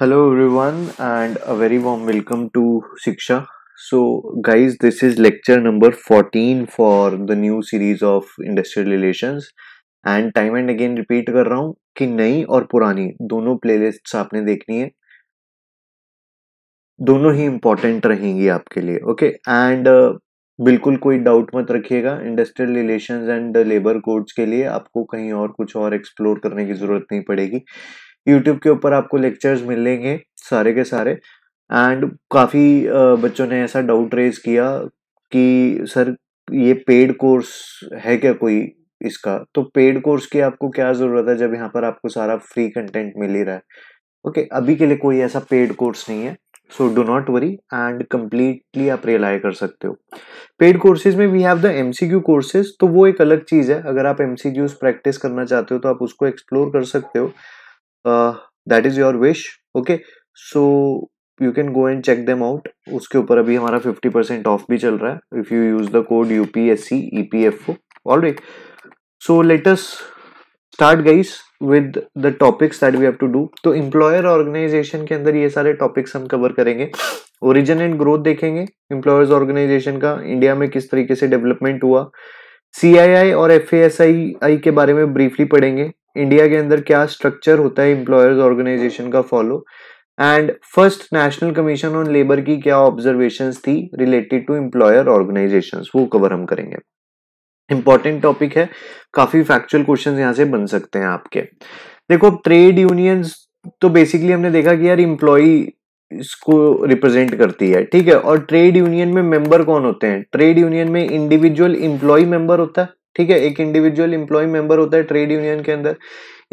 Hello everyone and a very warm welcome to Shiksha so guys this is lecture number fourteen for the new series of industrial relations and time and again repeat कर रहा हूँ कि नई और पुरानी दोनों playlists आपने देखनी है दोनों ही इम्पोर्टेंट रहेंगी आपके लिए ओके okay? एंड uh, बिल्कुल कोई डाउट मत रखिएगा industrial relation and labour codes के लिए आपको कहीं और कुछ और एक्सप्लोर करने की ज़रूरत नहीं पड़ेगी यूट्यूब के ऊपर आपको लेक्चर्स मिलेंगे सारे के सारे एंड काफ़ी बच्चों ने ऐसा डाउट रेज किया कि सर ये पेड कोर्स है क्या कोई इसका तो पेड कोर्स की आपको क्या ज़रूरत है जब यहाँ पर आपको सारा फ्री कंटेंट मिल ही रहा है ओके okay, अभी के लिए कोई ऐसा पेड कोर्स नहीं है so do not worry and completely आप रियलाई कर सकते हो पेड कोर्सेज में we have the M C Q courses तो वो एक अलग चीज़ है अगर आप एम सी क्यूज प्रैक्टिस करना चाहते हो तो आप उसको एक्सप्लोर कर सकते हो that is your wish okay so you can go and check them out उसके ऊपर अभी हमारा फिफ्टी परसेंट ऑफ भी चल रहा है if you use the code U P S C E P F O all right so let's start guys with the topics that we have to do तो employer organisation के अंदर ये सारे topics हम कवर करेंगे origin and growth देखेंगे employers organisation का India में किस तरीके से डेवलपमेंट हुआ सी आई आई और एफ एस आई आई के बारे में ब्रीफली पढ़ेंगे इंडिया के अंदर क्या स्ट्रक्चर होता है एम्प्लॉयर्स ऑर्गेनाइजेशन का follow and first national commission on labour की क्या ऑब्जर्वेशन थी रिलेटेड टू इम्प्लॉयर ऑर्गेनाइजेशन वो कवर हम करेंगे इंपॉर्टेंट टॉपिक है काफी फैक्चुअल क्वेश्चन यहाँ से बन सकते हैं आपके देखो ट्रेड यूनियंस तो बेसिकली हमने देखा कि यार इम्प्लॉय इसको रिप्रेजेंट करती है ठीक है और ट्रेड यूनियन में मेंबर कौन होते हैं ट्रेड यूनियन में इंडिविजुअल इंप्लॉय मेंबर होता है ठीक है एक इंडिविजुअल इंप्लॉय मेंबर होता है ट्रेड यूनियन के अंदर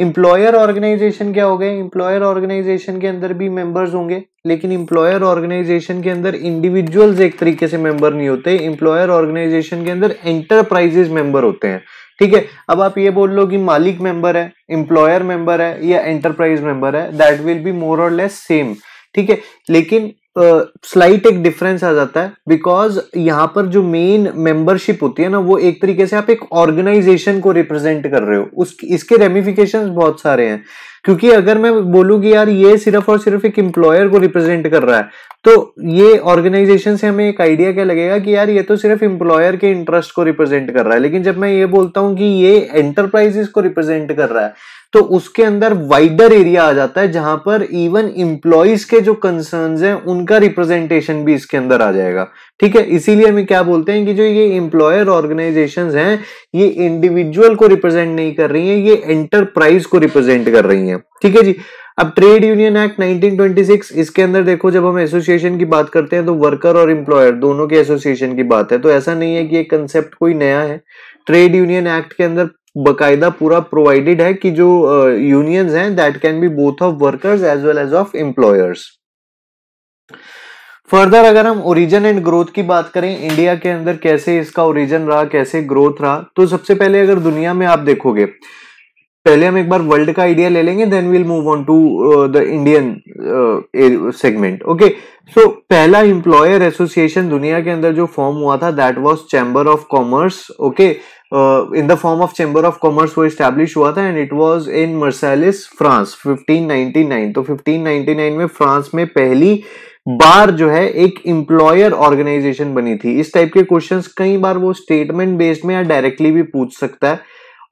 इंप्लॉयर ऑर्गेनाइजेशन क्या हो गए इंप्लॉयर ऑर्गेनाइजेशन के अंदर भी मेंबर्स होंगे लेकिन इंप्लॉयर ऑर्गेनाइजेशन के अंदर इंडिविजुअल्स एक तरीके से मेंबर नहीं होते इंप्लॉयर ऑर्गेनाइजेशन के अंदर एंटरप्राइजेस मेंबर होते हैं ठीक है अब आप ये बोल लो कि मालिक मेंबर है इंप्लॉयर मेंबर है या एंटरप्राइज मेंबर है दैट विल बी मोर और लेस सेम ठीक है लेकिन स्लाइट एक डिफरेंस आ जाता है बिकॉज यहाँ पर जो मेन मेंबरशिप होती है ना वो एक तरीके से आप एक ऑर्गेनाइजेशन को रिप्रेजेंट कर रहे हो उसकी इसके रेमिफिकेशन बहुत सारे हैं क्योंकि अगर मैं बोलूँ कि यार ये सिर्फ और सिर्फ एक एम्प्लॉयर को रिप्रेजेंट कर रहा है तो ये ऑर्गेनाइजेशन से हमें एक आइडिया क्या लगेगा कि यार ये तो सिर्फ एम्प्लॉयर के इंटरेस्ट को रिप्रेजेंट कर रहा है लेकिन जब मैं ये बोलता हूँ कि ये एंटरप्राइजेस को रिप्रेजेंट कर रहा है तो उसके अंदर वाइडर एरिया आ जाता है जहां पर इवन इंप्लॉयज के जो कंसर्न्स हैं उनका रिप्रेजेंटेशन भी इसके अंदर आ जाएगा ठीक है इसीलिए हमें क्या बोलते हैं कि जो ये इंप्लॉयर ऑर्गेनाइजेशन हैं ये इंडिविजुअल को रिप्रेजेंट नहीं कर रही है ये एंटरप्राइज को रिप्रेजेंट कर रही है ठीक है जी अब ट्रेड यूनियन एक्ट 1926 इसके अंदर देखो जब हम एसोसिएशन की बात करते हैं तो वर्कर और इंप्लॉयर दोनों के एसोसिएशन की बात है तो ऐसा नहीं है कि ये कंसेप्ट कोई नया है ट्रेड यूनियन एक्ट के अंदर बकायदा पूरा प्रोवाइडेड है कि जो यूनियंस हैं that can be both of workers as well as of employers further अगर हम ओरिजिन एंड ग्रोथ की बात करें इंडिया के अंदर कैसे इसका ओरिजिन रहा कैसे ग्रोथ रहा तो सबसे पहले अगर दुनिया में आप देखोगे पहले हम एक बार वर्ल्ड का आइडिया ले लेंगे then will move on to the Indian segment okay so पहला एम्प्लॉयर एसोसिएशन दुनिया के अंदर जो फॉर्म हुआ था that was chamber of commerce okay in the form of chamber of commerce वो established हुआ था and it was in Marseilles France 1599 तो 1599 में फ्रांस में पहली बार जो है एक इंप्लॉयर ऑर्गेनाइजेशन बनी थी इस टाइप के क्वेश्चंस कई बार वो स्टेटमेंट बेस्ड में या डायरेक्टली भी पूछ सकता है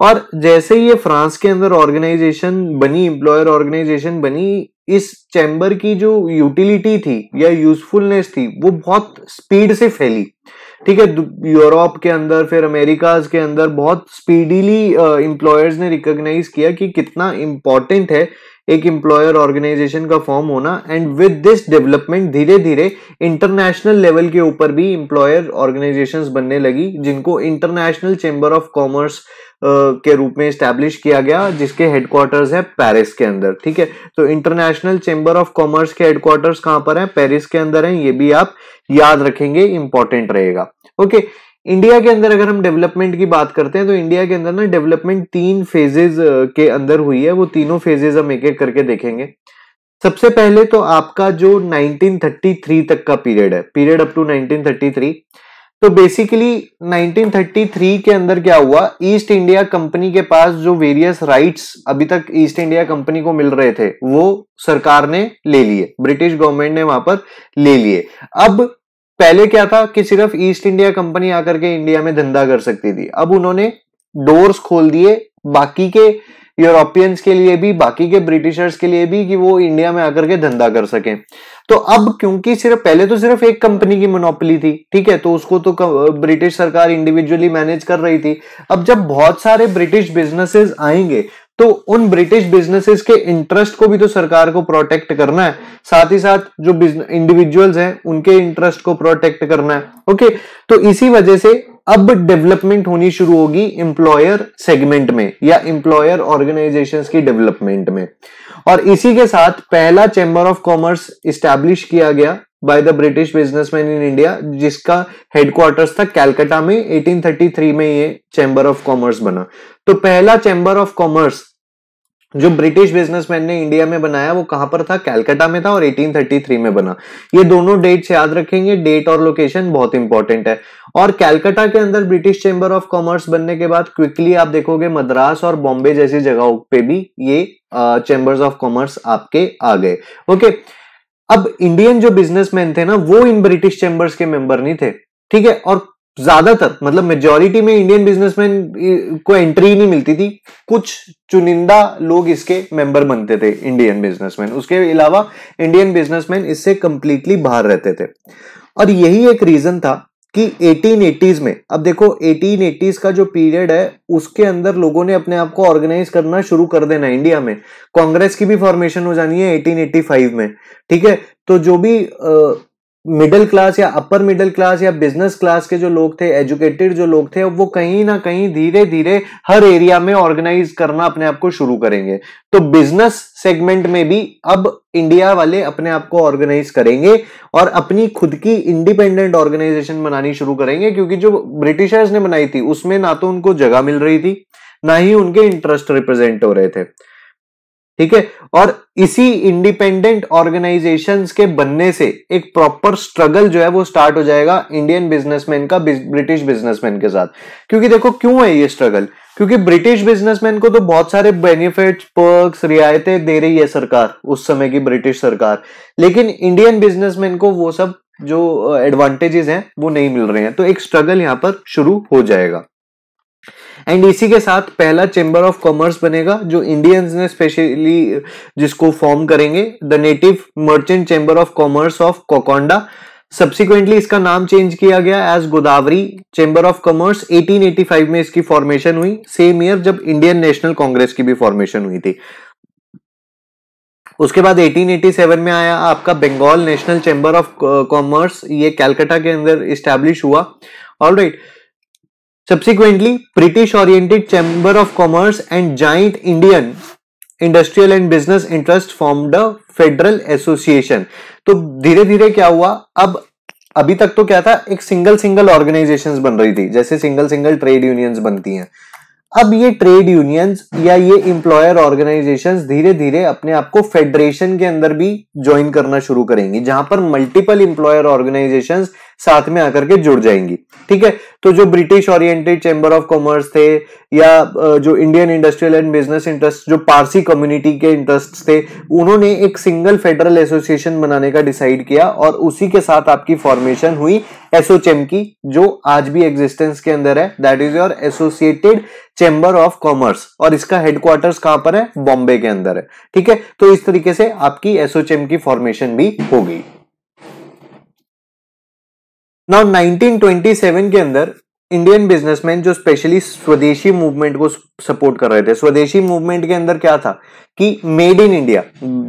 और जैसे ही ये फ्रांस के अंदर ऑर्गेनाइजेशन बनी इंप्लॉयर ऑर्गेनाइजेशन बनी इस चैम्बर की जो यूटिलिटी थी या यूजफुलनेस थी वो बहुत स्पीड से फैली ठीक है यूरोप के अंदर फिर अमेरिकाज के अंदर बहुत स्पीडीली इंप्लॉयर्स ने रिकॉग्नाइज किया कि कितना इंपॉर्टेंट है एक इंप्लॉयर ऑर्गेनाइजेशन का फॉर्म होना एंड विद दिस डेवलपमेंट धीरे धीरे इंटरनेशनल लेवल के ऊपर भी इंप्लॉयर ऑर्गेनाइजेशंस बनने लगी जिनको इंटरनेशनल चेंबर ऑफ कॉमर्स के रूप में स्टैब्लिश किया गया जिसके हेडक्वार्टर्स है पेरिस के अंदर ठीक है तो इंटरनेशनल चेंबर ऑफ कॉमर्स के हेडक्वार्टर्स कहां पर है पेरिस के अंदर है ये भी आप याद रखेंगे इंपॉर्टेंट रहेगा ओके इंडिया के अंदर अगर हम डेवलपमेंट की बात करते हैं तो इंडिया के अंदर ना डेवलपमेंट तीन फेजेज के अंदर हुई है वो तीनों फेजेज हम एक एक करके देखेंगे सबसे पहले तो आपका जो 1933 तक का पीरियड है पीरियड अप टू 1933 तो बेसिकली 1933 के अंदर क्या हुआ ईस्ट इंडिया कंपनी के पास जो वेरियस राइट्स अभी तक ईस्ट इंडिया कंपनी को मिल रहे थे वो सरकार ने ले लिए ब्रिटिश गवर्नमेंट ने वहां पर ले लिए अब पहले क्या था कि सिर्फ ईस्ट इंडिया कंपनी आकर के इंडिया में धंधा कर सकती थी अब उन्होंने डोर्स खोल दिए बाकी के यूरोपियंस के लिए भी बाकी के ब्रिटिशर्स के लिए भी कि वो इंडिया में आकर के धंधा कर सकें तो अब क्योंकि सिर्फ पहले तो सिर्फ एक कंपनी की मोनोपली थी ठीक है तो उसको तो ब्रिटिश सरकार इंडिविजुअली मैनेज कर रही थी अब जब बहुत सारे ब्रिटिश बिजनेसेस आएंगे तो उन ब्रिटिश बिजनेसेस के इंटरेस्ट को भी तो सरकार को प्रोटेक्ट करना है साथ ही साथ जो इंडिविजुअल्स हैं उनके इंटरेस्ट को प्रोटेक्ट करना है ओके तो इसी वजह से अब डेवलपमेंट होनी शुरू होगी इंप्लॉयर सेगमेंट में या इंप्लॉयर ऑर्गेनाइजेशंस की डेवलपमेंट में और इसी के साथ पहला चैम्बर ऑफ कॉमर्स स्टैब्लिश किया गया by the British businessman in India जिसका हेडक्वार्टर्स था कैलकाटा में 1833 में ये चैम्बर ऑफ कॉमर्स बना तो पहला चैम्बर ऑफ कॉमर्स जो ब्रिटिश बिजनेसमैन ने इंडिया में बनाया वो कहां पर था कैलकाटा में था और 1833 में बना ये दोनों डेट्स याद रखेंगे डेट और लोकेशन बहुत इंपॉर्टेंट है और कैलकाटा के अंदर ब्रिटिश चेंबर ऑफ कॉमर्स बनने के बाद क्विकली आप देखोगे मद्रास और बॉम्बे जैसी जगहों पे भी ये चेंबर्स ऑफ कॉमर्स आपके आ गए ओके अब इंडियन जो बिजनेसमैन थे ना वो इन ब्रिटिश चेंबर्स के मेंबर नहीं थे ठीक है और ज्यादातर मतलब मेजोरिटी में इंडियन बिजनेसमैन को एंट्री ही नहीं मिलती थी कुछ चुनिंदा लोग इसके मेंबर बनते थे इंडियन बिजनेसमैन उसके अलावा इंडियन बिजनेसमैन इससे कंप्लीटली बाहर रहते थे और यही एक रीजन था कि 1880s में अब देखो 1880s का जो पीरियड है उसके अंदर लोगों ने अपने आप को ऑर्गेनाइज करना शुरू कर देना इंडिया में कांग्रेस की भी फॉर्मेशन हो जानी है 1885 में ठीक है तो जो भी मिडिल क्लास या अपर मिडिल क्लास या बिजनेस क्लास के जो लोग थे एजुकेटेड जो लोग थे वो कहीं ना कहीं धीरे धीरे हर एरिया में ऑर्गेनाइज करना अपने आप को शुरू करेंगे तो बिजनेस सेगमेंट में भी अब इंडिया वाले अपने आप को ऑर्गेनाइज करेंगे और अपनी खुद की इंडिपेंडेंट ऑर्गेनाइजेशन बनानी शुरू करेंगे क्योंकि जो ब्रिटिशर्स ने बनाई थी उसमें ना तो उनको जगह मिल रही थी ना ही उनके इंटरेस्ट रिप्रेजेंट हो रहे थे ठीक है और इसी इंडिपेंडेंट ऑर्गेनाइजेशन के बनने से एक प्रॉपर स्ट्रगल जो है वो स्टार्ट हो जाएगा इंडियन बिजनेसमैन का ब्रिटिश बिजनेसमैन के साथ क्योंकि देखो क्यों है ये स्ट्रगल क्योंकि ब्रिटिश बिजनेसमैन को तो बहुत सारे बेनिफिट्स पर्क्स रियायतें दे रही है सरकार उस समय की ब्रिटिश सरकार लेकिन इंडियन बिजनेसमैन को वो सब जो एडवांटेजेस हैं वो नहीं मिल रहे हैं तो एक स्ट्रगल यहां पर शुरू हो जाएगा एंड इसी के साथ पहला चेंबर ऑफ कॉमर्स बनेगा जो इंडियंस ने स्पेशली जिसको फॉर्म करेंगे the native merchant chamber of commerce of Cocanada subsequently इसका नाम चेंज किया गया as Godavari chamber of commerce 1885 में इसकी फॉर्मेशन हुई सेम ईयर जब इंडियन नेशनल कांग्रेस की भी फॉर्मेशन हुई थी उसके बाद 1887 में आया आपका Bengal national chamber of commerce ये कैलकाटा के अंदर इस्टेब्लिश हुआ all right right. Subsequently, British oriented Chamber of Commerce and giant Indian industrial and business interest the federal association तो धीरे धीरे क्या हुआ अब अभी तक तो क्या था एक सिंगल सिंगल ऑर्गेनाइजेशंस बन रही थी जैसे सिंगल सिंगल ट्रेड यूनियंस बनती हैं अब ये ट्रेड यूनियंस या ये इंप्लॉयर ऑर्गेनाइजेशंस धीरे धीरे अपने आप को फेडरेशन के अंदर भी ज्वाइन करना शुरू करेंगी जहां पर मल्टीपल इंप्लॉयर ऑर्गेनाइजेशंस साथ में आकर के जुड़ जाएंगी ठीक है तो जो British oriented chamber of commerce थे या जो Indian industrial and business interest जो पारसी कम्युनिटी के इंटरेस्ट थे उन्होंने एक सिंगल फेडरल एसोसिएशन बनाने का डिसाइड किया और उसी के साथ आपकी फॉर्मेशन हुई एसोचेम की जो आज भी एग्जिस्टेंस के अंदर है that is your associated chamber of commerce और इसका हेडक्वार्टर्स कहां पर है बॉम्बे के अंदर है ठीक है तो इस तरीके से आपकी एसोचेम की फॉर्मेशन भी हो गई नाउ 1927 के अंदर इंडियन बिजनेसमैन जो स्पेशली स्वदेशी मूवमेंट को सपोर्ट कर रहे थे स्वदेशी मूवमेंट के अंदर क्या था कि मेड इन इंडिया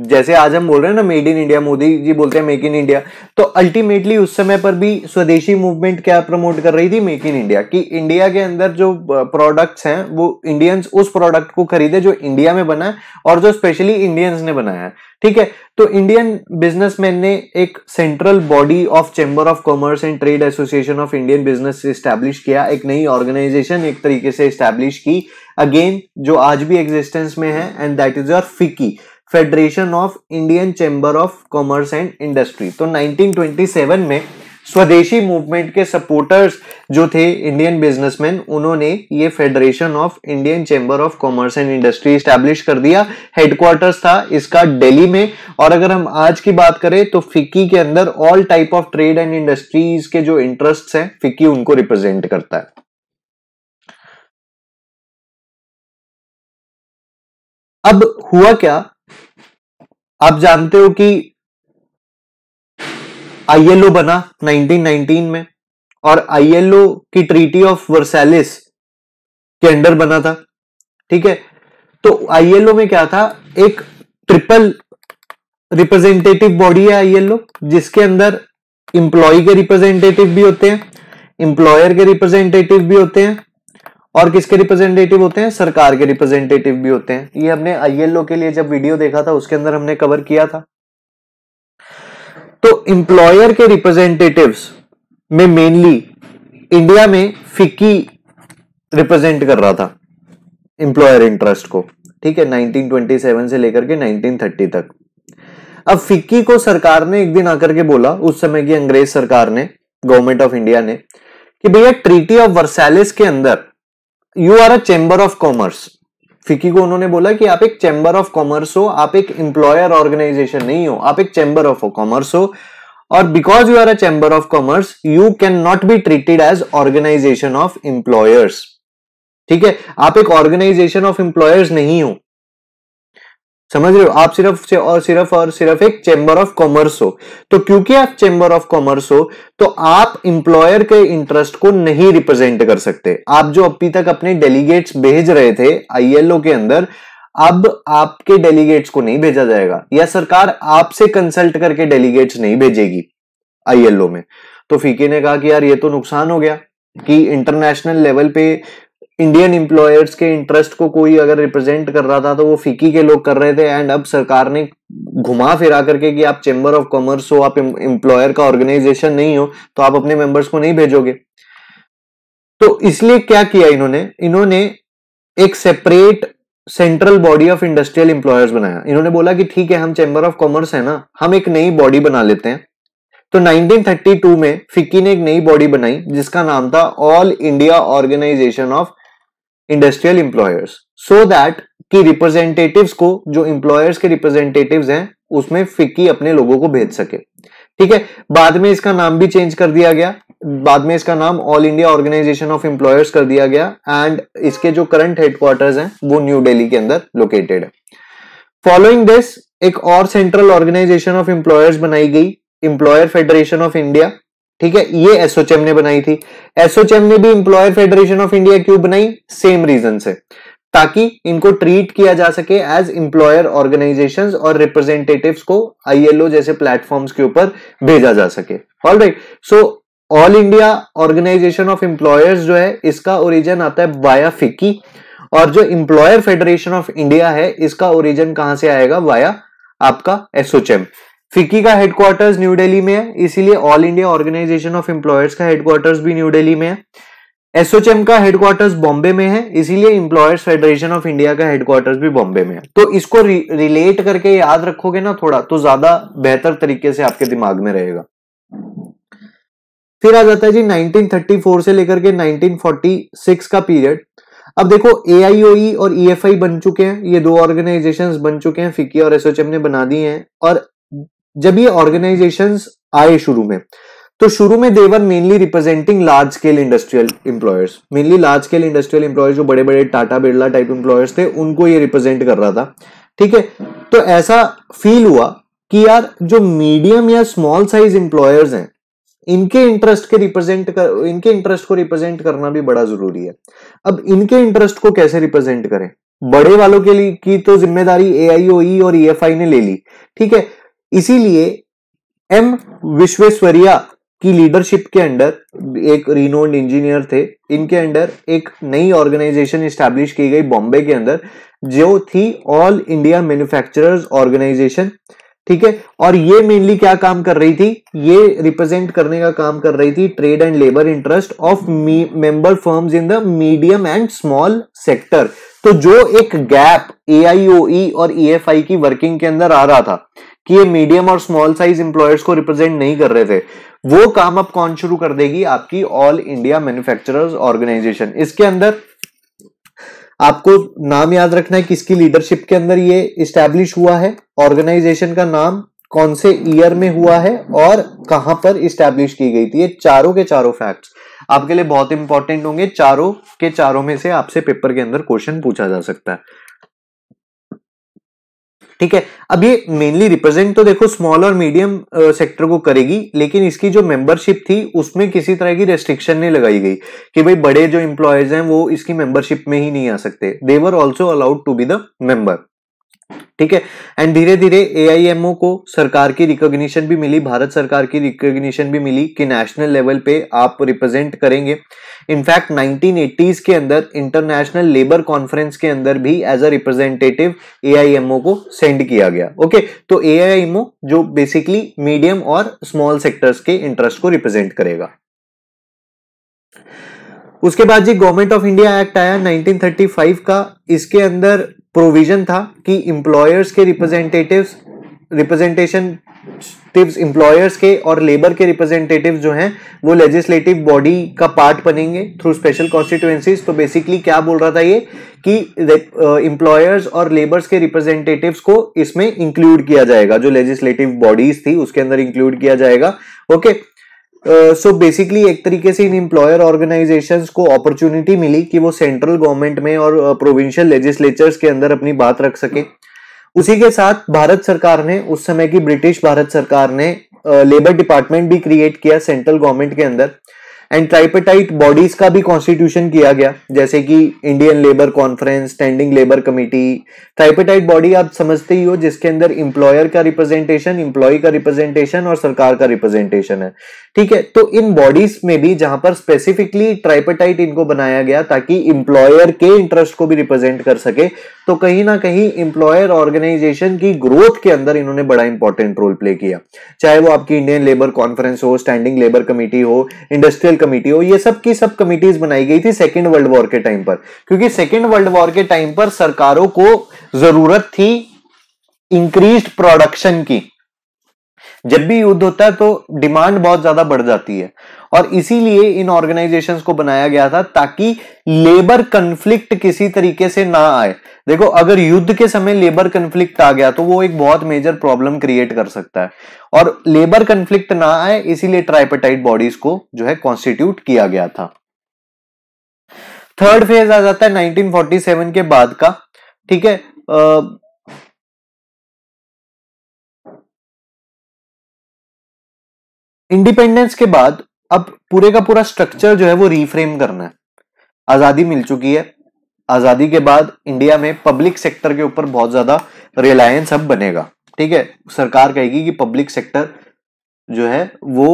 जैसे आज हम बोल रहे हैं ना made in India Modi ji बोलते हैं मेक इन इंडिया तो अल्टीमेटली उस समय पर भी स्वदेशी मूवमेंट क्या प्रमोट कर रही थी मेक इन इंडिया कि इंडिया के अंदर जो प्रोडक्ट्स हैं वो इंडियंस उस प्रोडक्ट को खरीदे जो इंडिया में बना है और जो स्पेशली इंडियंस ने बनाया है ठीक है तो इंडियन बिजनेसमैन ने एक central body of chamber of commerce and trade association of Indian business establish किया एक नई ऑर्गेनाइजेशन एक तरीके से इस्टेब्लिश की अगेन जो आज भी एग्जिस्टेंस में है and that is your FICCI federation of Indian chamber of commerce and industry तो 1927 में स्वदेशी मूवमेंट के सपोर्टर्स जो थे इंडियन बिजनेसमैन उन्होंने ये federation of Indian chamber of commerce and industry establish कर दिया हेडक्वार्टर्स था इसका दिल्ली में और अगर हम आज की बात करें तो फिक्की के अंदर all type of trade and industries के जो इंटरेस्ट हैं फिक्की उनको रिप्रेजेंट करता है अब हुआ क्या आप जानते हो कि आईएलओ बना 1919 में और आईएलओ की ट्रीटी ऑफ वर्सैलिस के अंडर बना था ठीक है तो आईएलओ में क्या था एक ट्रिपल रिप्रेजेंटेटिव बॉडी है आईएलओ जिसके अंदर इंप्लॉय के रिप्रेजेंटेटिव भी होते हैं इंप्लॉयर के रिप्रेजेंटेटिव भी होते हैं और किसके रिप्रेजेंटेटिव होते हैं सरकार के रिप्रेजेंटेटिव भी होते हैं ये हमने आईएलओ के लिए जब वीडियो देखा था उसके अंदर हमने कवर किया था तो इंप्लॉयर के रिप्रेजेंटेटिव्स में मेनली इंडिया में फिक्की रिप्रेजेंट कर रहा था इंप्लॉयर इंटरेस्ट को ठीक है 1927 से लेकर के 1930 तक अब फिक्की को सरकार ने एक दिन आकर के बोला उस समय की अंग्रेज सरकार ने गवर्नमेंट ऑफ इंडिया ने कि भैया ट्रीटी ऑफ वर्सैलिस के अंदर you are a chamber of commerce FICCI को उन्होंने बोला कि आप एक चैम्बर ऑफ कॉमर्स हो आप एक एम्प्लॉयर ऑर्गेनाइजेशन नहीं हो आप एक चैम्बर ऑफ कॉमर्स हो और because you are a chamber of commerce you can not be treated as organisation of employers ठीक है आप एक ऑर्गेनाइजेशन ऑफ एम्प्लॉयर्स नहीं हो समझ रहे हो आप सिर्फ से और सिर्फ और सिर्फ एक चैम्बर ऑफ कॉमर्स हो तो क्योंकि आप चेंबर ऑफ कॉमर्स हो तो आप इंप्लॉयर के इंटरेस्ट को नहीं रिप्रेजेंट कर सकते आप जो अभी तक अपने डेलीगेट्स भेज रहे थे आईएलओ के अंदर अब आपके डेलीगेट्स को नहीं भेजा जाएगा या सरकार आपसे कंसल्ट करके डेलीगेट्स नहीं भेजेगी आईएलओ में तो फीके ने कहा कि यार ये तो नुकसान हो गया कि इंटरनेशनल लेवल पे इंडियन इंप्लॉयर्स के इंटरेस्ट को कोई अगर रिप्रेजेंट कर रहा था तो वो फिकी के लोग कर रहे थे एंड अब सरकार ने घुमा फिरा करके कि आप चेंबर ऑफ कॉमर्स हो आप इंप्लॉयर का ऑर्गेनाइजेशन नहीं हो तो आप अपने मेंबर्स को नहीं भेजोगे तो इसलिए क्या किया इन्होंने इन्होंने एक separate central body of industrial employers बनाया इन्होंने बोला कि ठीक है हम चेंबर ऑफ कॉमर्स है ना हम एक नई बॉडी बना लेते हैं तो 1932 में फिक्की ने एक नई बॉडी बनाई जिसका नाम था all India organisation of industrial employers so that कि रिप्रेजेंटेटिव्स को जो इंप्लॉयर्स के रिप्रेजेंटेटिव्स हैं उसमें फिक्की अपने लोगों को भेज सके ठीक है बाद में इसका नाम भी चेंज कर दिया गया बाद में इसका नाम all India organisation of employers कर दिया गया एंड इसके जो करंट हेडक्वार्टर्स हैं वो न्यू दिल्ली के अंदर लोकेटेड है फॉलोइंग दिस एक और सेंट्रल ऑर्गेनाइजेशन ऑफ इंप्लॉयर्स बनाई गई इंप्लॉयर फेडरेशन ऑफ इंडिया ठीक है ये एसोचेम ने बनाई थी एसोचेम ने भी इंप्लॉयर फेडरेशन ऑफ इंडिया क्यों बनाई सेम रीजन से ताकि इनको ट्रीट किया जा सके एज इंप्लॉयर ऑर्गेनाइजेशन और रिप्रेजेंटेटिव को आईएलओ जैसे प्लेटफॉर्म के ऊपर भेजा जा सके all right so all India organisation of employers जो है इसका ओरिजिन आता है वाया फिक्की और जो इंप्लॉयर फेडरेशन ऑफ इंडिया है इसका ओरिजिन कहां से आएगा वाया आपका एसोचेम फिक्की का हेडक्वार्टर्स न्यू दिल्ली में है इसीलिए all India organisation of employers का हेडक्वार्टर्स भी न्यू दिल्ली में है एसओचएम का हेडक्वार्टर्स बॉम्बे में है इसीलिए इंप्लॉयर्स फेडरेशन ऑफ इंडिया का हेडक्वार्टर्स भी बॉम्बे में है तो इसको रि, रिलेट करके याद रखोगे ना थोड़ा तो ज्यादा बेहतर तरीके से आपके दिमाग में रहेगा फिर आ जाता है जी 1934 से लेकर के 1946 का पीरियड अब देखो ए e और ई e बन चुके हैं ये दो ऑर्गेनाइजेशंस बन चुके हैं फिक्की और एसओचएम ने बना दिए हैं और जब ये ऑर्गेनाइजेशन आए शुरू में तो शुरू में they were mainly representing large scale industrial employers mainly large scale industrial employers जो बड़े बड़े टाटा बिरला टाइप इंप्लॉयर्स थे उनको ये रिप्रेजेंट कर रहा था ठीक है तो ऐसा फील हुआ कि यार जो मीडियम या स्मॉल साइज इंप्लॉयर्स हैं इनके इंटरेस्ट के रिप्रेजेंट कर इनके इंटरेस्ट को रिप्रेजेंट करना भी बड़ा जरूरी है अब इनके इंटरेस्ट को कैसे रिप्रेजेंट करें बड़े वालों के लिए की तो जिम्मेदारी ए e और ई e ने ले ली ठीक है इसीलिए एम विश्वेश्वरिया की लीडरशिप के अंडर एक रिनोन्ड इंजीनियर थे इनके अंडर एक नई ऑर्गेनाइजेशन स्टैब्लिश की गई बॉम्बे के अंदर जो थी ऑल इंडिया मैन्युफैक्चरर्स ऑर्गेनाइजेशन ठीक है और ये मेनली क्या काम कर रही थी ये रिप्रेजेंट करने का काम कर रही थी trade and labour interest of member firms in the medium and small sector तो जो एक गैप एआईओई e और ईएफआई e की वर्किंग के अंदर आ रहा था कि ये मीडियम और स्मॉल साइज इंप्लॉयर्स को रिप्रेजेंट नहीं कर रहे थे वो काम अब कौन शुरू कर देगी आपकी ऑल इंडिया मैन्युफैक्चरर्स ऑर्गेनाइजेशन इसके अंदर आपको नाम याद रखना है किसकी लीडरशिप के अंदर ये इस्टेब्लिश हुआ है ऑर्गेनाइजेशन का नाम कौन से ईयर में हुआ है और कहां पर इस्टेब्लिश की गई थी ये चारों के चारों फैक्ट्स आपके लिए बहुत इंपॉर्टेंट होंगे चारों के चारों में से आपसे पेपर के अंदर क्वेश्चन पूछा जा सकता है ठीक है अब ये मेनली रिप्रेजेंट तो देखो स्मॉल और मीडियम सेक्टर को करेगी लेकिन इसकी जो मेंबरशिप थी उसमें किसी तरह की रेस्ट्रिक्शन नहीं लगाई गई कि भाई बड़े जो इंप्लॉयज हैं वो इसकी मेंबरशिप में ही नहीं आ सकते they were also allowed to be the member ठीक है एंड धीरे धीरे ए को सरकार की रिकॉग्निशन भी मिली भारत सरकार की रिकॉग्निशन भी मिली कि नेशनल लेवल पे आप रिप्रेजेंट करेंगे इनफैक्ट 1980s के अंदर इंटरनेशनल लेबर कॉन्फ्रेंस के अंदर भी एज अ रिप्रेजेंटेटिव ए को सेंड किया गया ओके okay, तो ए जो बेसिकली मीडियम और स्मॉल सेक्टर्स के इंटरेस्ट को रिप्रेजेंट करेगा उसके बाद जी गवर्नमेंट ऑफ इंडिया एक्ट आया 1935 का इसके अंदर प्रोविजन था कि इंप्लॉयर्स के रिप्रेजेंटेटिव रिप्रेजेंटेशन टिप्स के और लेबर के रिप्रेजेंटेटिव जो हैं वो लेजिस्लेटिव बॉडी का पार्ट बनेंगे थ्रू स्पेशल कॉन्स्टिट्यूएंसीज तो बेसिकली क्या बोल रहा था ये कि इंप्लॉयर्स uh, और लेबर्स के रिप्रेजेंटेटिव्स को इसमें इंक्लूड किया जाएगा जो लेजिस्लेटिव बॉडीज थी उसके अंदर इंक्लूड किया जाएगा okay okay? So uh, basically so एक तरीके से इन इम्प्लॉयर ऑर्गेनाइजेशंस को अपॉर्चुनिटी मिली कि वो सेंट्रल गवर्नमेंट में और प्रोविंशियल uh, लेजिस्लेचर्स के अंदर अपनी बात रख सके उसी के साथ भारत सरकार ने उस समय की ब्रिटिश भारत सरकार ने लेबर uh, डिपार्टमेंट भी क्रिएट किया सेंट्रल गवर्नमेंट के अंदर एंड ट्राइपेटाइट बॉडीज का भी कॉन्स्टिट्यूशन किया गया जैसे कि Indian labour conference standing labour committee tripartite body आप समझते ही हो जिसके अंदर इंप्लॉयर का रिप्रेजेंटेशन इंप्लॉय का रिप्रेजेंटेशन और सरकार का रिप्रेजेंटेशन है ठीक है तो इन बॉडीज में भी जहां पर स्पेसिफिकली ट्राइपेटाइट इनको बनाया गया ताकि इंप्लॉयर के इंटरेस्ट को भी रिप्रेजेंट कर सके तो कहीं ना कहीं इंप्लॉयर ऑर्गेनाइजेशन की ग्रोथ के अंदर इन्होंने बड़ा इंपॉर्टेंट रोल प्ले किया चाहे वो आपकी इंडियन लेबर कॉन्फ्रेंस हो स्टैंडिंग लेबर कमेटी हो इंडस्ट्रियल कमेटी हो ये सब की सब कमिटीज बनाई गई थी सेकेंड वर्ल्ड वॉर के टाइम पर क्योंकि सेकेंड वर्ल्ड वॉर के टाइम पर सरकारों को जरूरत थी इंक्रीज प्रोडक्शन की जब भी युद्ध होता है तो डिमांड बहुत ज्यादा बढ़ जाती है और इसीलिए इन ऑर्गेनाइजेशन को बनाया गया था ताकि लेबर कंफ्लिक्ट किसी तरीके से ना आए देखो अगर युद्ध के समय लेबर कंफ्लिक्ट आ गया तो वो एक बहुत मेजर प्रॉब्लम क्रिएट कर सकता है और लेबर कंफ्लिक्ट ना आए इसीलिए ट्राइपेटाइट बॉडीज को जो है कॉन्स्टिट्यूट किया गया था थर्ड फेज आ जाता है 1947 के बाद का ठीक है इंडिपेंडेंस के बाद अब पूरे का पूरा स्ट्रक्चर जो है वो रीफ्रेम करना है आजादी मिल चुकी है आजादी के बाद इंडिया में पब्लिक सेक्टर के ऊपर बहुत ज्यादा रिलायंस अब बनेगा ठीक है सरकार कहेगी कि पब्लिक सेक्टर जो है वो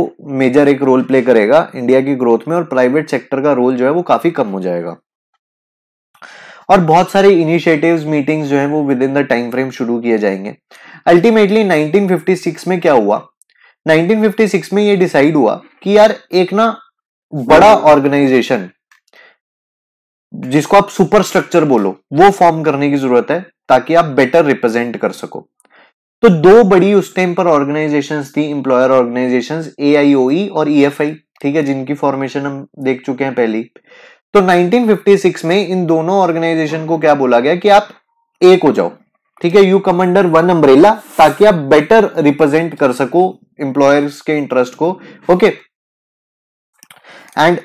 मेजर एक रोल प्ले करेगा इंडिया की ग्रोथ में और प्राइवेट सेक्टर का रोल जो है वो काफी कम हो जाएगा और बहुत सारे इनिशिएटिव्स मीटिंग्स जो है वो within the time frame शुरू किए जाएंगे अल्टीमेटली 1956 में क्या हुआ 1956 में ये डिसाइड हुआ कि यार एक ना बड़ा ऑर्गेनाइजेशन जिसको आप सुपर स्ट्रक्चर बोलो वो फॉर्म करने की जरूरत है ताकि आप बेटर रिप्रेजेंट कर सको तो दो बड़ी उस टाइम पर ऑर्गेनाइजेशन थी इंप्लॉयर ऑर्गेनाइजेशन ए और ई e ठीक है जिनकी फॉर्मेशन हम देख चुके हैं पहली तो 1956 में इन दोनों ऑर्गेनाइजेशन को क्या बोला गया कि आप एक हो जाओ ठीक है you come under one umbrella ताकि आप बेटर रिप्रेजेंट कर सको एम्प्लॉयर्स के इंटरेस्ट को ओके okay. एंड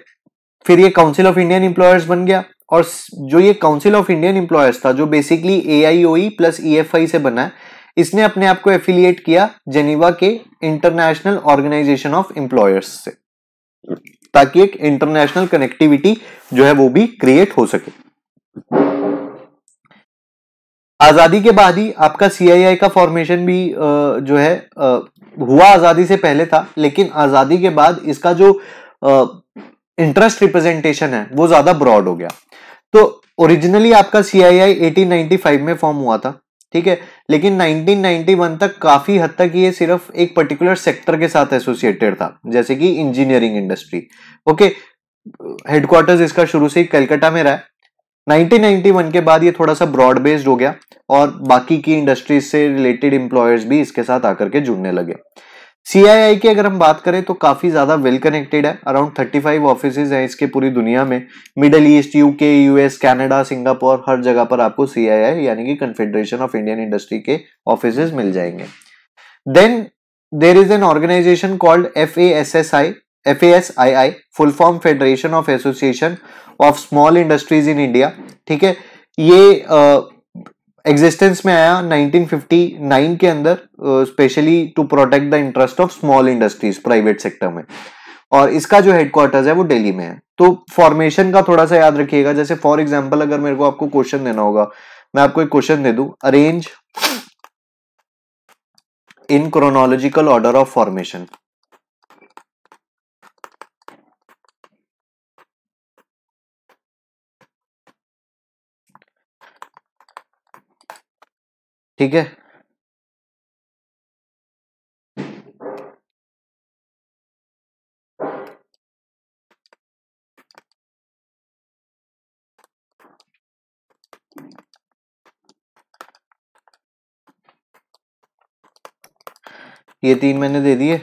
फिर ये काउंसिल ऑफ इंडियन इंप्लॉयर्स बन गया और जो ये काउंसिल ऑफ इंडियन इंप्लॉयर्स था जो basically A I O plus E F I से बना है इसने अपने आप को एफिलिएट किया जेनेवा के इंटरनेशनल ऑर्गेनाइजेशन ऑफ एम्प्लॉयर्स से ताकि एक इंटरनेशनल कनेक्टिविटी जो है वो भी क्रिएट हो सके आज़ादी के बाद ही आपका सीआईआई का फॉर्मेशन भी जो है हुआ आज़ादी से पहले था लेकिन आज़ादी के बाद इसका जो इंटरेस्ट रिप्रेजेंटेशन है वो ज़्यादा ब्रॉड हो गया तो ओरिजिनली आपका सीआईआई 1895 में फॉर्म हुआ था ठीक है लेकिन 1991 तक काफ़ी हद तक ये सिर्फ एक पर्टिकुलर सेक्टर के साथ एसोसिएटेड था जैसे कि इंजीनियरिंग इंडस्ट्री ओके हेडक्वार्टर्स इसका शुरू से ही कलकत्ता में रहा है 1991 के बाद ये थोड़ा सा ब्रॉड बेस्ड हो गया और बाकी की इंडस्ट्रीज से रिलेटेड इंप्लॉयर्स भी इसके साथ आकर के जुड़ने लगे सीआईआई की अगर हम बात करें तो काफ़ी ज़्यादा वेल कनेक्टेड है अराउंड 35 ऑफिस हैं इसके पूरी दुनिया में middle east UK US Canada Singapore हर जगह पर आपको सीआईआई यानी कि कन्फेडरेशन ऑफ इंडियन इंडस्ट्री के ऑफिस मिल जाएंगे then there is an organisation called F S S I F full form federation of association of small industries in India ठीक है ये एग्जिस्टेंस uh, में आया 1959 के अंदर specially to protect the interest of small industries private sector में और इसका जो हेडक्वार्टर्स है वो दिल्ली में है तो फॉर्मेशन का थोड़ा सा याद रखिएगा जैसे फॉर एग्जाम्पल अगर मेरे को आपको क्वेश्चन देना होगा मैं आपको एक क्वेश्चन दे दू arrange in chronological order of formation ठीक है ये तीन मैंने दे दिए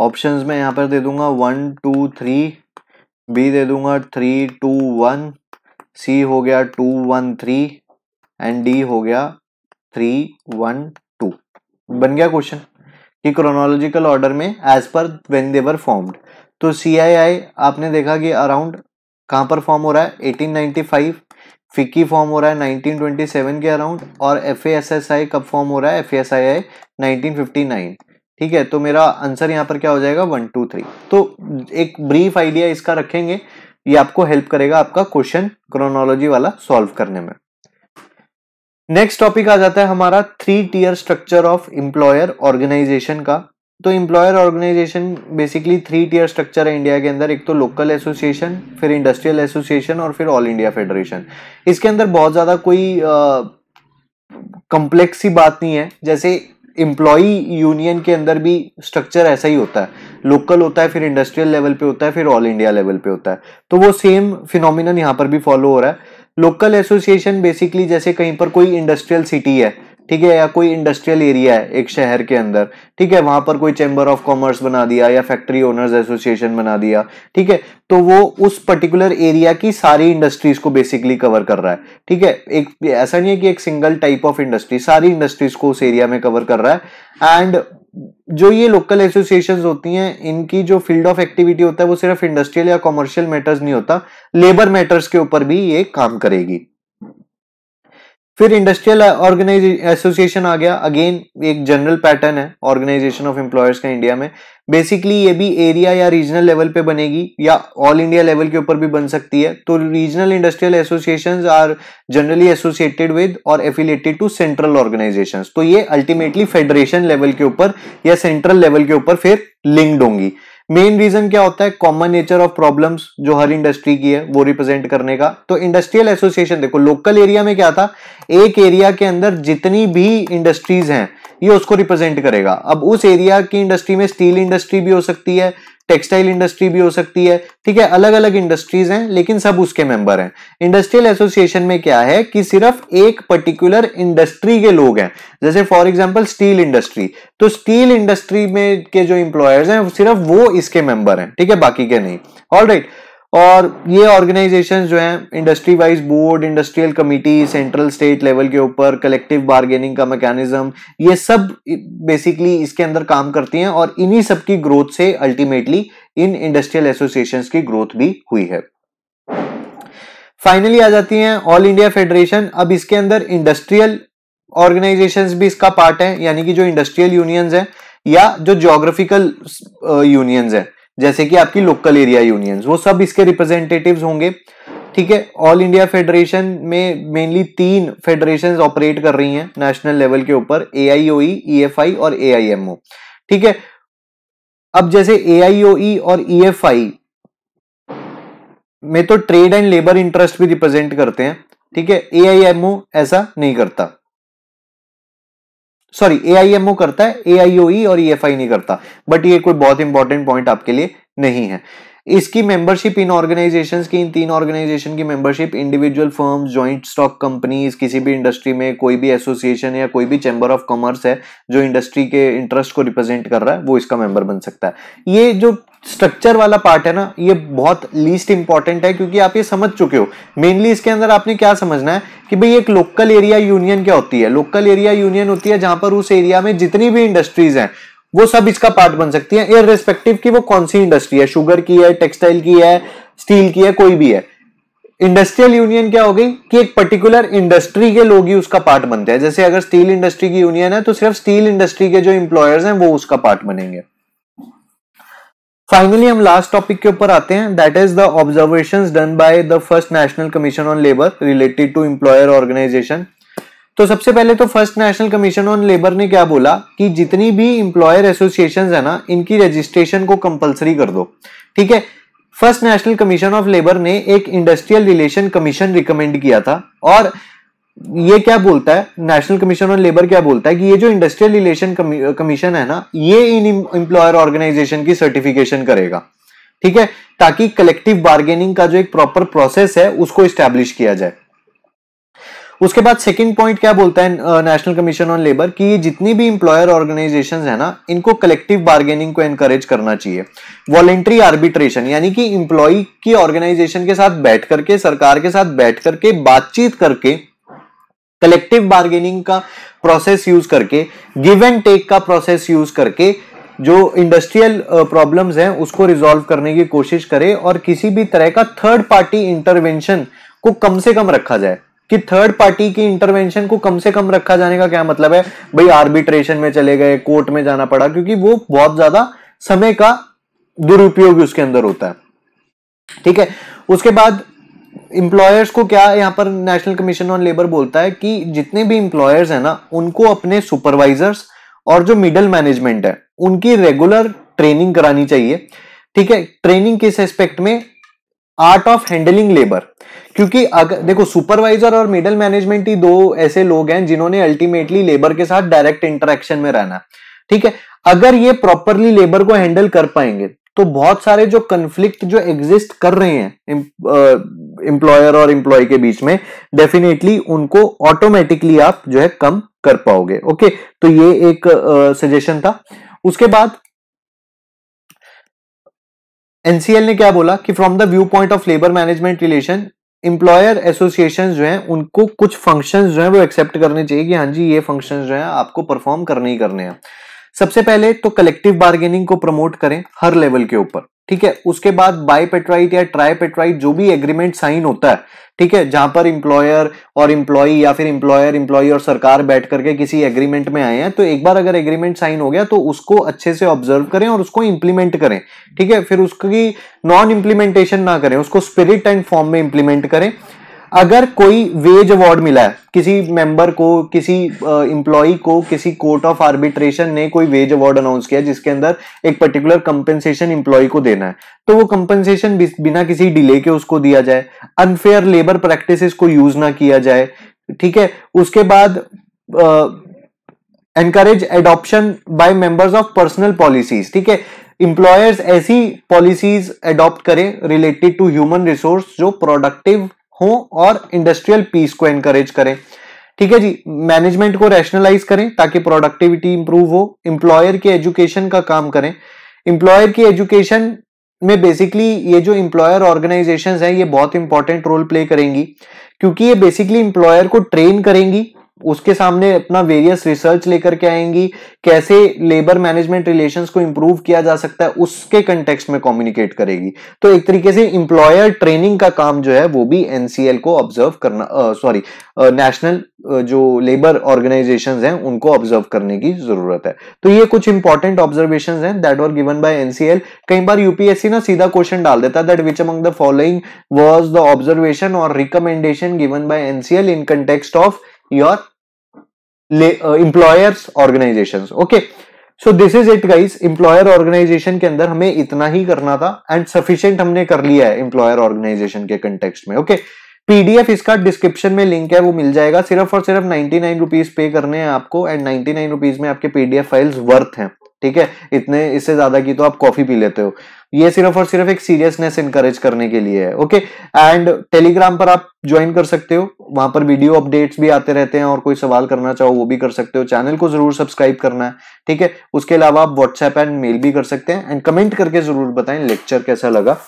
ऑप्शंस में यहाँ पर दे दूंगा वन टू थ्री बी दे दूंगा थ्री टू वन सी हो गया two one three and D हो गया थ्री वन टू बन गया क्वेश्चन कि क्रोनोलॉजिकल ऑर्डर में as per when they were formed तो सी आपने देखा कि अराउंड कहाँ पर फॉर्म हो रहा है 1895 फिक्की फॉर्म हो रहा है 1927 के अराउंड और एफ कब फॉर्म हो रहा है एफ 1959 ठीक है तो मेरा आंसर यहाँ पर क्या हो जाएगा वन टू थ्री तो एक ब्रीफ आइडिया इसका रखेंगे ये आपको हेल्प करेगा आपका क्वेश्चन क्रोनोलॉजी वाला सॉल्व करने में नेक्स्ट टॉपिक आ जाता है हमारा three tier structure of employer organisation का तो employer organisation basically three tier structure है इंडिया के अंदर एक तो लोकल एसोसिएशन फिर इंडस्ट्रियल एसोसिएशन और फिर ऑल इंडिया फेडरेशन इसके अंदर बहुत ज़्यादा कोई कम्प्लेक्स ही बात नहीं है जैसे इम्प्लॉई यूनियन के अंदर भी स्ट्रक्चर ऐसा ही होता है लोकल होता है फिर इंडस्ट्रियल लेवल पे होता है फिर ऑल इंडिया लेवल पे होता है तो वो सेम फिनोमिनन यहाँ पर भी फॉलो हो रहा है लोकल एसोसिएशन बेसिकली जैसे कहीं पर कोई इंडस्ट्रियल सिटी है ठीक है या कोई इंडस्ट्रियल एरिया है एक शहर के अंदर ठीक है वहां पर कोई चैम्बर ऑफ कॉमर्स बना दिया या फैक्ट्री ओनर्स एसोसिएशन बना दिया ठीक है तो वो उस पर्टिकुलर एरिया की सारी इंडस्ट्रीज को बेसिकली कवर कर रहा है ठीक है एक ऐसा नहीं है कि एक सिंगल टाइप ऑफ इंडस्ट्री सारी इंडस्ट्रीज को उस एरिया में कवर कर रहा है एंड जो ये लोकल एसोसिएशन होती हैं इनकी जो फील्ड ऑफ एक्टिविटी होता है वो सिर्फ इंडस्ट्रियल या कॉमर्शियल मैटर्स नहीं होता लेबर मैटर्स के ऊपर भी ये काम करेगी फिर इंडस्ट्रियल एसोसिएशन आ गया अगेन एक जनरल पैटर्न है ऑर्गेनाइजेशन ऑफ एम्प्लॉयर्स का इंडिया में बेसिकली ये भी एरिया या रीजनल लेवल पे बनेगी या ऑल इंडिया लेवल के ऊपर भी बन सकती है तो regional industrial association are generally associated with और एफिलेटेड टू सेंट्रल ऑर्गेनाइजेशन तो ये अल्टीमेटली फेडरेशन लेवल के ऊपर या सेंट्रल लेवल के ऊपर फिर लिंक्ड होंगी मेन रीजन क्या होता है कॉमन नेचर ऑफ प्रॉब्लम्स जो हर इंडस्ट्री की है वो रिप्रेजेंट करने का तो इंडस्ट्रियल एसोसिएशन देखो लोकल एरिया में क्या था एक एरिया के अंदर जितनी भी इंडस्ट्रीज हैं ये उसको रिप्रेजेंट करेगा अब उस एरिया की इंडस्ट्री में स्टील इंडस्ट्री भी हो सकती है टेक्सटाइल इंडस्ट्री भी हो सकती है ठीक है अलग अलग इंडस्ट्रीज हैं लेकिन सब उसके मेंबर हैं इंडस्ट्रियल एसोसिएशन में क्या है कि सिर्फ एक पर्टिकुलर इंडस्ट्री के लोग हैं जैसे फॉर एग्जांपल स्टील इंडस्ट्री तो स्टील इंडस्ट्री में के जो इंप्लॉयर्स हैं सिर्फ वो इसके मेंबर हैं ठीक है बाकी के नहीं ऑल राइट right. और ये ऑर्गेनाइजेशन जो हैं industry wise board industrial committee central state level के ऊपर कलेक्टिव बार्गेनिंग का मैकेनिज्म ये सब बेसिकली इसके अंदर काम करती हैं और इन्हीं सब की ग्रोथ से अल्टीमेटली इन इंडस्ट्रियल एसोसिएशंस की ग्रोथ भी हुई है फाइनली आ जाती हैं ऑल इंडिया फेडरेशन अब इसके अंदर इंडस्ट्रियल ऑर्गेनाइजेशंस भी इसका पार्ट है यानी कि जो इंडस्ट्रियल यूनियंस हैं या जो जोग्राफिकल यूनियंस uh, हैं जैसे कि आपकी लोकल एरिया यूनियंस वो सब इसके रिप्रेजेंटेटिव होंगे ठीक है ऑल इंडिया फेडरेशन में मेनली तीन फेडरेशन ऑपरेट कर रही हैं नेशनल लेवल के ऊपर ए आई ओ और ए आई एम ओ ठीक है अब जैसे ए आई ओ ई और ई एफ आई में तो ट्रेड एंड लेबर इंटरेस्ट भी रिप्रेजेंट करते हैं ठीक है ए ऐसा नहीं करता sorry A I M O करता है ए आई ओ ई और ई एफ आई नहीं करता बट ये कोई बहुत इंपॉर्टेंट पॉइंट आपके लिए नहीं है इसकी मेंबरशिप इन ऑर्गेनाइजेशंस की इन तीन ऑर्गेनाइजेशन की membership individual firms joint stock companies किसी भी इंडस्ट्री में कोई भी एसोसिएशन या कोई भी चैम्बर ऑफ कॉमर्स है जो इंडस्ट्री के इंटरेस्ट को रिप्रेजेंट कर रहा है वो इसका मेंबर बन सकता है ये जो स्ट्रक्चर वाला पार्ट है ना ये बहुत लीस्ट इंपॉर्टेंट है क्योंकि आप ये समझ चुके हो मेनली इसके अंदर आपने क्या समझना है कि भाई एक लोकल एरिया यूनियन क्या होती है लोकल एरिया यूनियन होती है जहां पर उस एरिया में जितनी भी इंडस्ट्रीज हैं वो सब इसका पार्ट बन सकती है इेस्पेक्टिव रेस्पेक्टिव की वो कौन सी इंडस्ट्री है शुगर की है टेक्सटाइल की है स्टील की है कोई भी है इंडस्ट्रियल यूनियन क्या हो गई कि एक पर्टिकुलर इंडस्ट्री के लोग ही उसका पार्ट बनते हैं जैसे अगर स्टील इंडस्ट्री की यूनियन है तो सिर्फ स्टील इंडस्ट्री के जो इंप्लॉयर्स हैं वो उसका पार्ट बनेंगे फाइनली हम लास्ट टॉपिक के ऊपर आते हैं that is the observation done by the first national commission on labour related to employer organisation तो सबसे पहले तो first national commission on labour ने क्या बोला कि जितनी भी इंप्लॉयर एसोसिएशन है ना इनकी रजिस्ट्रेशन को कंपलसरी कर दो ठीक है first national commission of labour ने एक इंडस्ट्रियल रिलेशन कमीशन रिकमेंड किया था और ये क्या बोलता है नेशनल कमीशन ऑन लेबर क्या बोलता है कि ये जो इंडस्ट्रियल रिलेशन कमीशन है ना ये इन एम्प्लॉयर ऑर्गेनाइजेशन की सर्टिफिकेशन करेगा ठीक है ताकि कलेक्टिव बार्गेनिंग का जो एक प्रॉपर प्रोसेस है उसको स्टैब्लिश किया जाए उसके बाद सेकंड पॉइंट क्या बोलता है नेशनल कमीशन ऑन लेबर कि ये जितनी भी इंप्लॉयर ऑर्गेनाइजेशंस है ना इनको कलेक्टिव बार्गेनिंग को एनकरेज करना चाहिए वॉलेंट्री आर्बिट्रेशन यानी कि इंप्लॉय की ऑर्गेनाइजेशन के साथ बैठ करके सरकार के साथ बैठ करके बातचीत करके कलेक्टिव बार्गेनिंग का प्रोसेस यूज करके गिव एंड टेक का प्रोसेस यूज करके जो इंडस्ट्रियल प्रॉब्लम्स uh, हैं उसको रिजॉल्व करने की कोशिश करें और किसी भी तरह का थर्ड पार्टी इंटरवेंशन को कम से कम रखा जाए कि थर्ड पार्टी की इंटरवेंशन को कम से कम रखा जाने का क्या मतलब है भाई आर्बिट्रेशन में चले गए कोर्ट में जाना पड़ा क्योंकि वो बहुत ज्यादा समय का दुरुपयोग उसके अंदर होता है ठीक है उसके बाद एम्प्लॉयर्स को क्या यहाँ पर नेशनल कमीशन ऑन लेबर बोलता है कि जितने भी इंप्लॉयर्स हैं ना उनको अपने सुपरवाइजर्स और जो मिडल मैनेजमेंट है उनकी रेगुलर ट्रेनिंग करानी चाहिए ठीक है ट्रेनिंग किस एस्पेक्ट में आर्ट ऑफ हैंडलिंग लेबर क्योंकि अगर देखो सुपरवाइजर और मिडल मैनेजमेंट ही दो ऐसे लोग हैं जिन्होंने अल्टीमेटली लेबर के साथ डायरेक्ट इंटरेक्शन में रहना ठीक है अगर ये प्रॉपरली लेबर को हैंडल कर पाएंगे तो बहुत सारे जो कंफ्लिक्ट जो एग्जिस्ट कर रहे हैं एम्प्लॉयर और एम्प्लॉय के बीच में डेफिनेटली उनको ऑटोमेटिकली आप जो है कम कर पाओगे ओके तो ये एक सजेशन था उसके बाद एनसीएल ने क्या बोला कि from the view point of labour management relation employer association जो है उनको कुछ फंक्शन जो है वो एक्सेप्ट करने चाहिए कि हाँ जी ये फंक्शन जो है आपको परफॉर्म करने ही करने हैं सबसे पहले तो कलेक्टिव बार्गेनिंग को प्रमोट करें हर लेवल के ऊपर ठीक है उसके बाद बाय पेट्राइट या ट्राई पेट्राइट जो भी एग्रीमेंट साइन होता है ठीक है जहां पर इंप्लॉयर और इंप्लॉई या फिर इंप्लॉयर इंप्लॉई और सरकार बैठ करके किसी एग्रीमेंट में आए हैं तो एक बार अगर एग्रीमेंट साइन हो गया तो उसको अच्छे से ऑब्जर्व करें और उसको इंप्लीमेंट करें ठीक है फिर उसकी नॉन इंप्लीमेंटेशन ना करें उसको स्पिरिट एंड फॉर्म में इंप्लीमेंट करें अगर कोई वेज अवार्ड मिला है किसी मेंबर को किसी एम्प्लॉय को किसी कोर्ट ऑफ आर्बिट्रेशन ने कोई वेज अवार्ड अनाउंस किया जिसके अंदर एक पर्टिकुलर कंपेंसेशन इंप्लॉई को देना है तो वो कंपेंसेशन बिना किसी डिले के उसको दिया जाए अनफेयर लेबर प्रैक्टिस को यूज ना किया जाए ठीक है उसके बाद encourage adoption by members of personal policies ठीक है इंप्लॉयर्स ऐसी पॉलिसीज एडॉप्ट करें रिलेटेड टू ह्यूमन रिसोर्स जो प्रोडक्टिव हो और इंडस्ट्रियल पीस को एनकरेज करें ठीक है जी मैनेजमेंट को रैशनलाइज करें ताकि प्रोडक्टिविटी इंप्रूव हो इंप्लॉयर के एजुकेशन का काम करें इंप्लॉयर की एजुकेशन में बेसिकली ये जो इंप्लॉयर ऑर्गेनाइजेशन हैं ये बहुत इंपॉर्टेंट रोल प्ले करेंगी क्योंकि ये बेसिकली इंप्लॉयर को ट्रेन करेंगी उसके सामने अपना वेरियस रिसर्च लेकर के आएंगी कैसे लेबर मैनेजमेंट रिलेशन को इम्प्रूव किया जा सकता है उसके कंटेक्स में कम्युनिकेट करेगी तो एक तरीके से इंप्लॉयर ट्रेनिंग का काम जो है वो भी एनसीएल को ऑब्जर्व करना सॉरी नेशनल जो लेबर ऑर्गेनाइजेशन हैं उनको ऑब्जर्व करने की जरूरत है तो ये कुछ इंपॉर्टेंट ऑब्जर्वेशन हैं that were given by NCL कई बार यूपीएससी ना सीधा क्वेश्चन डाल देता that which among the following was the observation और recommendation given by NCL in context of your employers organisation okay so this is it guys employer organisation के अंदर हमें इतना ही करना था एंड सफिशियंट हमने कर लिया है इंप्लॉयर ऑर्गेनाइजेशन के कंटेक्स्ट में ओके okay? पीडीएफ इसका डिस्क्रिप्शन में लिंक है वो मिल जाएगा सिर्फ और सिर्फ नाइनटी नाइन रुपीज पे करने हैं आपको एंड नाइनटी नाइन रुपीज में आपके पीडीएफ फाइल्स वर्थ हैं ठीक है इतने इससे ज्यादा की तो आप कॉफी पी लेते हो ये सिर्फ और सिर्फ एक सीरियसनेस इनकरेज करने के लिए है ओके एंड टेलीग्राम पर आप ज्वाइन कर सकते हो वहां पर वीडियो अपडेट्स भी आते रहते हैं और कोई सवाल करना चाहो वो भी कर सकते हो चैनल को जरूर सब्सक्राइब करना है ठीक है उसके अलावा आप व्हाट्सएप एंड मेल भी कर सकते हैं एंड कमेंट करके जरूर बताएं लेक्चर कैसा लगा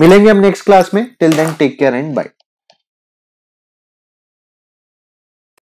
मिलेंगे हम नेक्स्ट क्लास में till then take care and bye